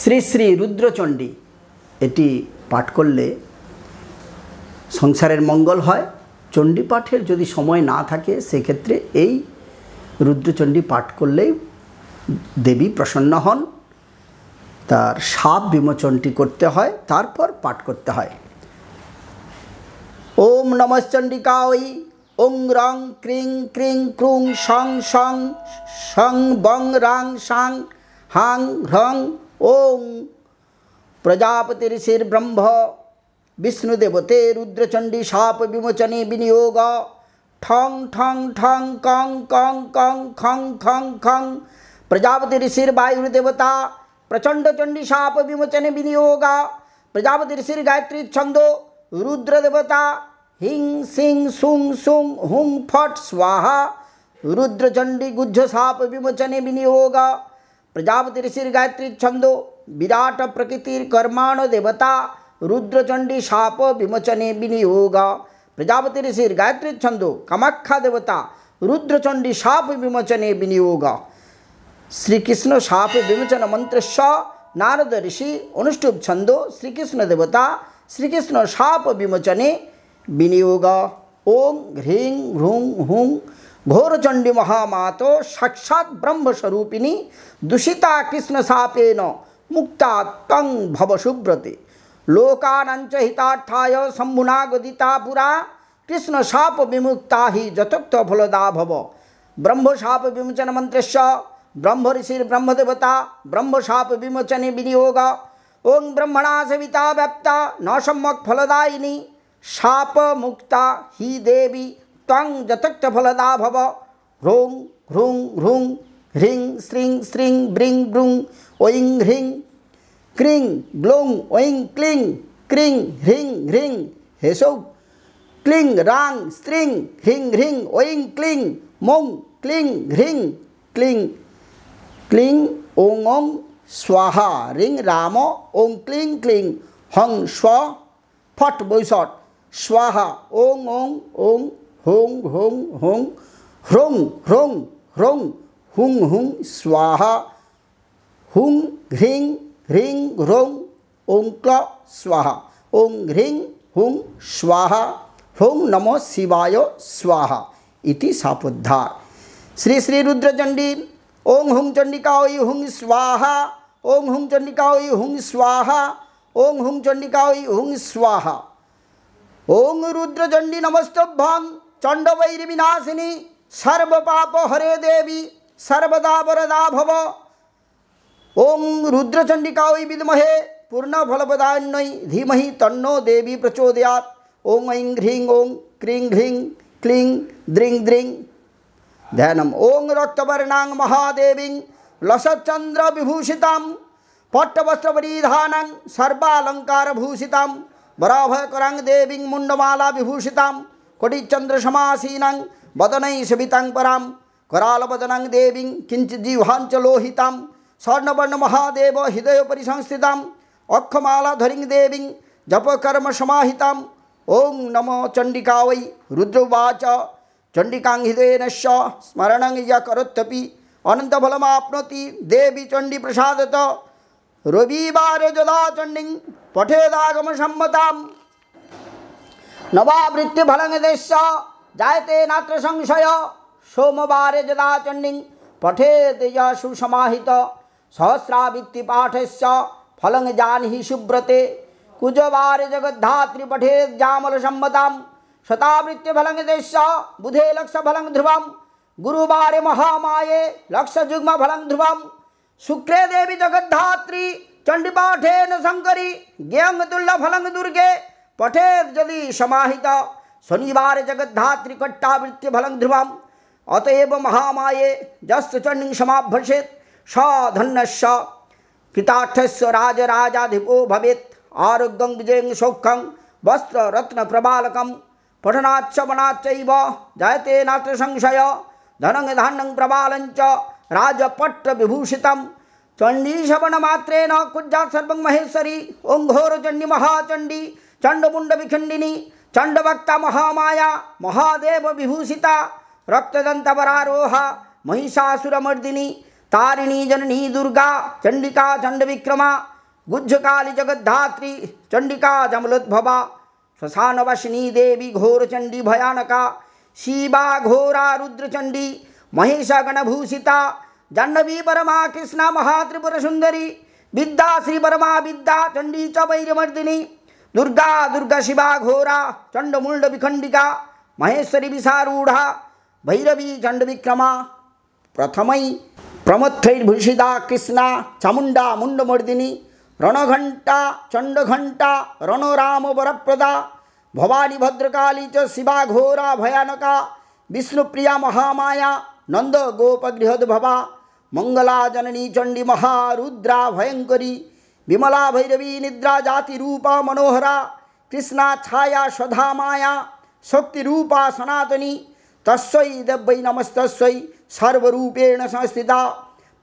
শ্রী শ্রী রুদ্রচণ্ডী এটি পাঠ করলে সংসারের মঙ্গল হয় চণ্ডী পাঠের যদি সময় না থাকে সেক্ষেত্রে এই রুদ্রচণ্ডী পাঠ করলেই দেবী প্রসন্ন হন তার সাপ বিমোচনটি করতে হয় তারপর পাঠ করতে হয় ওম নমশ্চণ্ডিকা ওই ওং রং ক্রিং ক্রিং ক্রুং সং সং সং বং রং সাং হাং হ্রং ओम प्रजापतिर्षिर्ब्रह्म विष्णुदेवते रुद्रचंडी शाप विमोचने विनियोग ठंग ठंग ठंग कंग कंग कंग खंग खंग खंग प्रजापति ऋषिर देवता प्रचंड चंडी शाप विमोचने विनियोग प्रजापति ऋषिर गायत्री छंदो रुद्र देवता हिंग सिंग सुंग सुंग हुंग फट स्वाहा रुद्रचंडी गुज्ज साप विमोचने विनियोग गायत्री छंदो विराट प्रकृतिर्कर्माण देवता रुद्रचंडी शाप विमोचने विनियोग गायत्री छंदो कामाख्या देवता रुद्रचंडी शाप विमोचने विनियोग कृष्ण शाप विमोचन मंत्र नारद ऋषि अनुष्टुप छंदो श्रीकृष्ण देवता श्रीकृष्ण शाप विमोचने विनियोग ओं ह्रीं ह्रूं हूं घोरचंडी महामातो साक्षात ब्रह्मस्वरूपिणी दूषिता कृष्ण सापेन मुक्ता तंग भव सुव्रते लोकानंच हितार्थाय शंभुना गदिता पुरा कृष्ण साप विमुक्ता ही जतक्त फलदा भव ब्रह्म साप विमोचन मंत्रश ब्रह्म ऋषि ब्रह्म देवता ब्रह्म साप विमोचने विनियोग ओं ब्रह्मणा सविता व्याप्ता न सम्यक फलदायिनी शाप मुक्ता ही देवी त्वं यतक्तफलदा भव ह्रों ह्रूं ह्रूं ह्रीं श्रीं श्रीं ब्रीं ब्रूं ओं ह्रीं क्रीं ग्लूं ओं क्लीं क्रीं ह्रीं ह्रीं हे सौ क्लीं रां स्त्रीं ह्रीं ह्रीं ओं क्लीं मों क्लीं ह्रीं क्लीं क्लीं ॐ ॐ स्वाहा ह्रीं राम ॐ क्लीं क्लीं हं स्व फट् बोइसट् स्वाहा ॐ ॐ ॐ होंग होंग होंग ह्रोंग ह्रोंग ह्रोंग हुंग हुंग स्वाहा हुंग ह्रीं ह्रीं ह्रोंग ओंक्ला स्वाहा ओं ह्रीं हुं स्वाहा ह्रों नमो शिवाय स्वाहा इति सापुद्धार श्री श्री रुद्रचंडी ओं हुं चंडिका ओई हुं स्वाहा ओं हुं चंडिका ओई हुं स्वाहा ओं हुं चंडिका ओई हुं स्वाहा ओं रुद्रचंडी नमस्तभ्यं चण्डवैर्विनाशिनी सर्वपापो हरे देवी सर्वदा वरदा भव ओं रुद्रचण्डिकायै पूर्ण पूर्णफलपदान्यै धीमह तन्नो देवी प्रचोदयात ओं ऐं ह्रीं ओं क्रीं ह्रीं क्लीं द्रीं द्रीं ध्यानम ओं रक्तवर्णांग महादेवी लसचंद्र विभूषिता पट्टवस्त्रपरिधान सर्वालंकार भूषिता बराभयकरांग देवी मुंडमाला विभूषिता वदन कोटिचन्द्रसमासीनां वदनै सवितां परां करालवदनां स्वर्णवर्ण महादेव हृदय स्वर्णवर्णमहादेव हृदयपरिसंस्थिताम् अक्षमालाधरिं देवीं सहिता ओं नमो चंडिका वै रुद्रवाच चण्डिकां हृदयेन स्मरणं य करोत्यपि अनन्तफलमाप्नोति देवी जदा रविवारजदा पठेदागम सम्मता नवावृत्ति फलंगदेश जायते नात्र संशय सोमवार जदा चंडी पठेत य सुसमाहित पाठ से फलंग जान ही कुजवार जगद्धात्री पठेत जामल सम्मता शतावृत्ति फलंग बुधे लक्ष फलंग ध्रुव गुरुवारे महामाये लक्ष जुग्म फलंग ध्रुव शुक्रे देवी जगद्धात्री चंडीपाठेन शंकरी गेयंग दुर्लभ फलंग दुर्गे पठे यदि समाहिता शनिवार जगद्धात्रिकट्टावृत्य फलं ध्रुवम अतएव महामाये जस्त चंडी समाभ्यसेत स धन्यश कृतार्थस्य राजराजाधिपो भवेत् आरोग्यं विजय सौख्यं वस्त्र रत्न प्रबालकं पठनाच्छवनाच्चैव जयते नात्र संशय धनं धान्यं प्रबालञ्च राजपट्टविभूषितं चण्डीशवनमात्रेण कुज्जात् सर्वं महेश्वरी ओं चंडी महाचंडी चंडमुंड विखंडिनी चंडवक्ता महामाया महादेव विभूषिता रक्तदंतवरारोह महिषासुरमर्दिनी तारिणी जननी दुर्गा चंडिका चंड विक्रमा गुज्जकाली जगद्धात्री चंडिका जमलोद्भवा वशिनी देवी घोरचंडी भयानका शिवा घोरा रुद्रचंडी गणभूषिता जाह्नवी परमा कृष्णा सुंदरी विद्या श्रीपरमा विद्या चंडी च वैरमर्दिनी दुर्गा दुर्गा शिवा घोरा मुंड विखंडिका महेश्वरी विषारूढ़ा भैरवी चंड विक्रमा प्रथम प्रमथैर्भूषिता कृष्णा चामुंडा मुंडमर्दिनी रणघंटा चंडघंटा रणराम वरप्रदा भवानी भद्रकाली च शिवा घोरा भयानका विष्णुप्रिया महामाया नंद गृहद भवा मंगला जननी चंडी महारुद्रा भयंकरी विमला भैरवी निद्रा जाति रूपा मनोहरा कृष्णा छाया स्वधा माया शक्ति रूपा सनातनी तस्वै दब्बै नमस्तस्वै सर्वरूपेण संस्थिता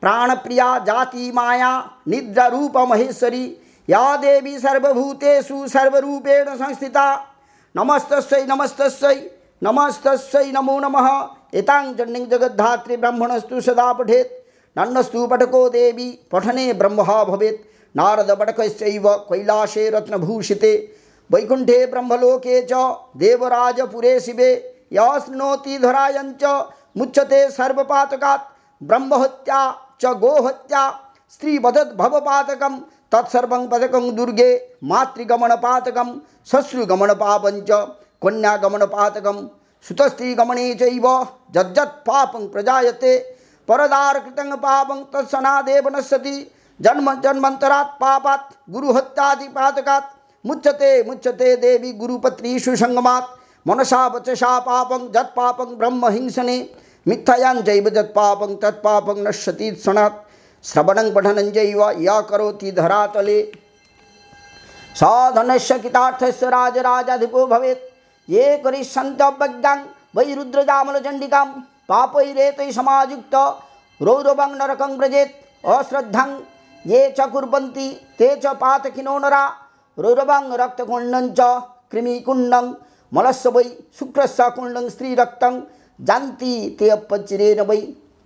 प्राणप्रिया जाति माया निद्रा रूप महेश्वरी या देवी सर्वभूतेषु सर्वरूपेण संस्थिता नमस्तस्वै नमस्तस्वै नमस्तस्वै नमो नमः एतां जण्डिं जगद्धात्री ब्रह्मणस्तु सदा पठेत् नन्नस्तु पठको देवी पठने ब्रह्म भवेत् बड़क कैलाशे रत्नभूषिते वैकुंठे ब्रह्मलोके च देवराजपुरे शिवे यः शृणोति धरायञ्च मुच्यते सर्वपातका ब्रह्महत्या च गोहत्या स्त्रीवदद्भवपातकं तत्सर्वं पदक दुर्गे मातृगमनपातकं श्वश्रुगमनपापञ्च कन्यागमनपातकं सुतस्त्रीगमने चैव जज्जत् पापं प्रजायते परदारकृतं पापं तत्सनादेव नश्यति जन्म जन्मांतरात पापात गुरुहत्यादि पातकात मुच्यते मुच्यते देवी गुरुपत्नीषु संगमात मनसा वचसा पापं जत्पापं ब्रह्म हिंसने मिथ्यायां जैव जत्पापं तत्पापं नश्यति क्षणात् श्रवणं पठनं जैव या करोति धरातले साधनस्य कितार्थस्य राजराजाधिपो भवेत् ये करिष्यन्तवज्ञां वैरुद्रजामलचण्डिकां पापैरेतैः समायुक्त रौरवं नरकं व्रजेत् अश्रद्धां ये च कुर्बन्ति ते च पातकिनो नरा रक्त कुंडं च कृमिकुण्डं मलस्य वै शुक्रस्य स्त्री रक्तं जान्ति ते अपचिरेण वै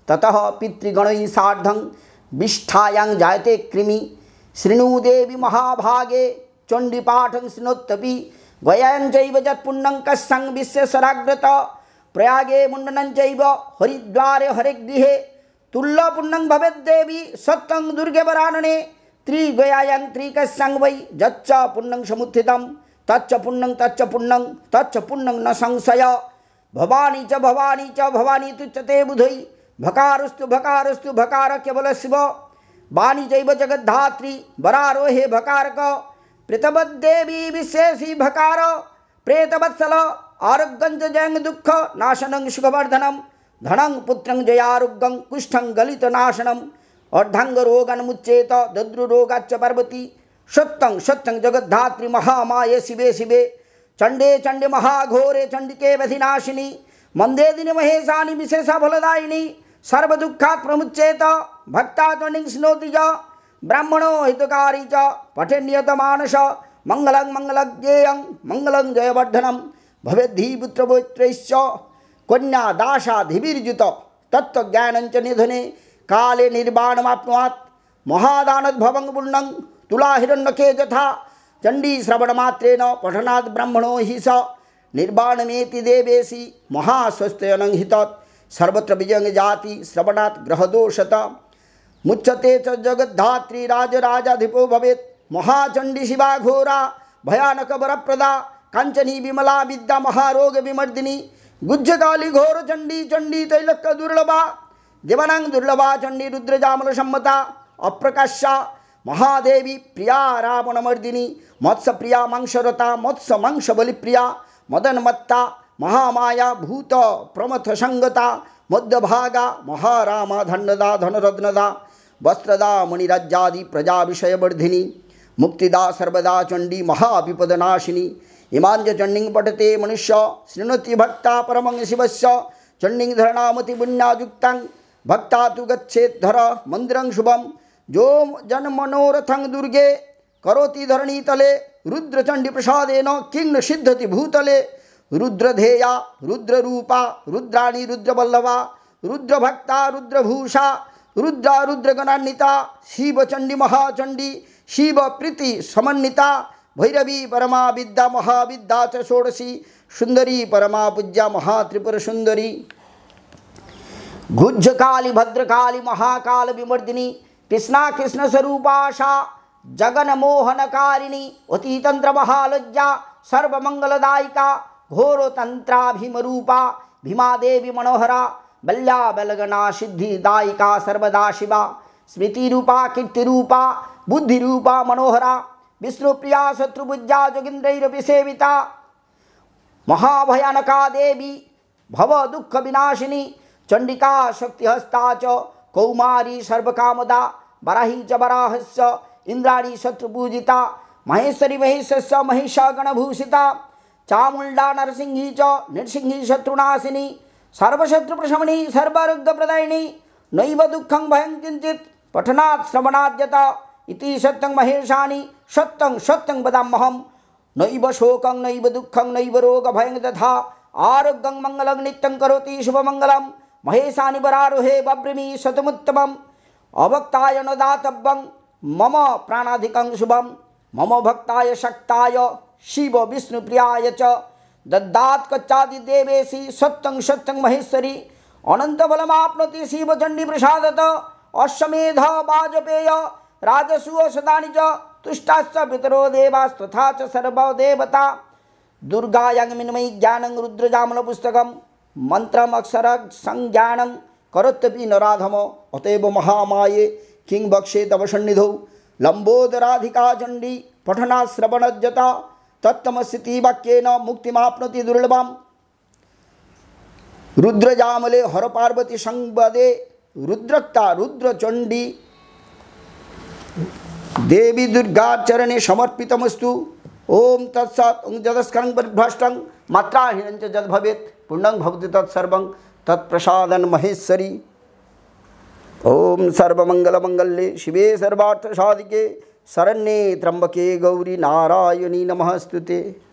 ततः पितृगणैः साधं विष्ठायां जायते कृमि शृणुदेवी महाभागे चण्डीपाठं शृणोत्तपि गयां चैव यत्पुण्यं कस्सं विश्वेश्वराग्रत प्रयागे मुंडनं जैव हरिद्वारे हरिगृहे तुल्य पुण्यंग भवेद देवी सत्तंग दुर्गे वरानने त्रिगयायं त्रिकस्यं वै जच्च पुण्यंग समुत्थितं तच्च पुण्यंग तच्च पुण्यंग तच्च पुण्यंग न संशय भवानी च भवानी च भवानी तुच्चते बुधै भकारुस्तु भकारुस्तु भकार केवल शिव वाणी जैव जगद्धात्री वरारोहे भकारक देवी विशेषी भकार प्रेतवत्सल आरोग्यं जैंग दुख नाशनंग नाशनं धनंग पुत्रं जयारुग्गं कुष्ठं गलितनाशनम और रोगन मुच्चेत दद्रुरोगाच पर्वती सत्तंग सत्तंग जगद्धात्री महामाये शिवे शिवे चंडे चंडे महाघोरे चंडिके वधिनाशिनी मंदे दिन महेशानी विशेषा फलदायिनी सर्वदुःखात् प्रमुच्येत भक्ता त्वनिं स्नोति च ब्राह्मणो हितकारी च पठे मंगल मङ्गलं मंगल जयवर्धनम जयवर्धनं भवेद्धि पुत्रपौत्रैश्च कन्या कन्यादाशाधिविर्जित तत्वज्ञानञ्च निधने काले निर्वाणमाप्नुवात् जथा पूर्णं तुलाहिरण्यके यथा चण्डीश्रवणमात्रेण पठनाद ब्रह्मणो हि स देवेशी देवेशि महास्वस्त्यनङ्हित सर्वत्र विजयं जाति श्रवणात् ग्रहदोषत मुच्छते च जगद्धात्री राजराजाधिपो भवेत् महाचंडी शिवा घोरा भयानक प्रदा कांचनी विमला विद्या महारोग विमर्दिनी गुज्जकाली घोर चंडी चंडी तैलक दुर्लभा दिवनांग दुर्लभा चंडी रुद्र जामल सम्मता अप्रकाशा महादेवी प्रिया रावणमर्दिनी मत्स्य प्रिया मंसरता मत्स्य मंश बलिप्रिया मदनमत्ता महामाया भूत प्रमथ संगता मध्यभागा महारामा धन्नदा धनरत्नदा वस्त्रदा मणिराज्यादि प्रजा विषय वर्धिनी मुक्तिदा सर्वदा चंडी महाविपदनाशिनी इमान जो चंडिंग पठते मनुष्य श्रृणुति भक्ता परमं शिवस्य धरना धरणामति पुण्यायुक्तां भक्ता तु गच्छेद्धर मंदिर शुभम जो जनमनोरथं दुर्गे करोति तले रुद्रचंडी प्रसाद न सिद्धति भूतले रुद्रधेया रुद्ररूपा रुद्राणी रुद्रबल्लवा रुद्रभक्ता रुद्रभूषा रुद्रा रुद्रगणान्विता महाचंडी शिव प्रीति समन्विता भैरवी परमा विद्या महाविद्या षोडशी सुंदरी परमा पूज्या महात्रिपुर सुंदरी गुज्ज काली भद्रकाली महाकाल विमर्दिनी कृष्णा कृष्ण स्वरूपाशा जगन मोहन कारिणी अतितंत्र महालज्जा सर्वमंगलदायिका घोरतंत्राभिमरूपा भीमा देवी मनोहरा बल्या बलगना सिद्धिदायिका सर्वदा शिवा स्मृतिरूपा कीर्तिरूपा बुद्धिरूपा मनोहरा विष्णुप्रिया शत्रुभुजा जोगिंद्रैरपि सेविता महाभयानका देवी भव दुख विनाशिनी चंडिका शक्तिहस्ता च कौमारी सर्वकामदा बराही च बराहस्य इंद्राणी शत्रुपूजिता महेश्वरी महेशस्य गणभूषिता चामुंडा नरसिंही च नृसिंही शत्रुनाशिनी सर्वशत्रुप्रशमणी सर्वारोग्यप्रदायिनी नैव दुःखं भयं किञ्चित् पठनात् श्रवणाद्यता इति सत्यं महेशानी सत्यं सत्यं वदाम्यहं नैव शोकं नैव दुःखं नैव रोगभयं तथा आरोग्यं मङ्गलं नित्यं करोति शुभमङ्गलं महेशानि वरारोहे बभ्रिमि सतमुत्तमम् अवक्ताय न दातव्यं मम प्राणाधिकं शुभं मम भक्ताय शक्ताय शिव विष्णुप्रियाय च दद्दात् कच्चादिदेवेशि सत्यं सत्यं महेश्वरी अनन्तबलमाप्नोति शिवचण्डीप्रसादत अश्वमेध वाजपेय राजसु औषधानि च तुष्टाश्च पितरो देवास्तथा च सर्वदेवता दुर्गायां मिन्मयी ज्ञानं रुद्रजामलपुस्तकं मन्त्रम् अक्षरसंज्ञानं करोत्यपि नराधमो अतएव महामाये किं बक्षे तव सन्निधौ लम्बोदराधिका चण्डी पठनाश्रवणज्जता तत्तमस्थितिवाक्येन मुक्तिमाप्नोति दुर्लभाम् रुद्रजामले हरपार्वती संवदे रुद्रक्ता रुद्रचण्डी देवी दुर्गा चरणे मस्तु ओम तत्सत् उंग जदस्करं बद्भष्टं मात्राहीनं जद भवेत् पुण्यं भवति तत्सर्व तत्प्रसादन महेश्वरी ओम मंगल्ये शिवे सर्वार्थ साधिके शरण्ये त्र्यंबके गौरी नारायणी स्तुते